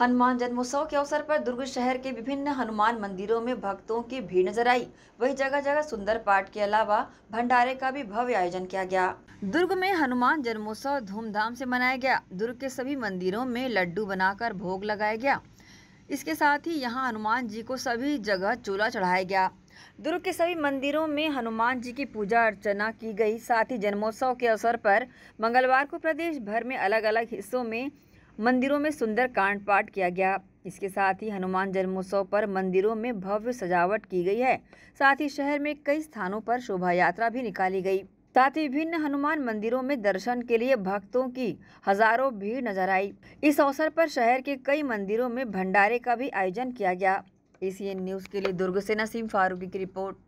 हनुमान जन्मोत्सव के अवसर पर दुर्ग शहर के विभिन्न हनुमान मंदिरों में भक्तों की भीड़ नजर आई वही जगह जगह सुंदर पाठ के अलावा भंडारे का भी भव्य आयोजन किया गया दुर्ग में हनुमान जन्मोत्सव धूमधाम से मनाया गया दुर्ग के सभी मंदिरों में लड्डू बनाकर भोग लगाया गया इसके साथ ही यहाँ हनुमान जी को सभी जगह चोला चढ़ाया गया दुर्ग के सभी मंदिरों में हनुमान जी की पूजा अर्चना की गई साथ ही जन्मोत्सव के अवसर पर मंगलवार को प्रदेश भर में अलग अलग हिस्सों में मंदिरों में सुंदर कांड पाठ किया गया इसके साथ ही हनुमान जन्मोत्सव पर मंदिरों में भव्य सजावट की गई है साथ ही शहर में कई स्थानों पर शोभा यात्रा भी निकाली गई साथ ही विभिन्न हनुमान मंदिरों में दर्शन के लिए भक्तों की हजारों भीड़ नजर आई इस अवसर पर शहर के कई मंदिरों में भंडारे का भी आयोजन किया गया इसी न्यूज के लिए दुर्ग से नसीम फारूकी की रिपोर्ट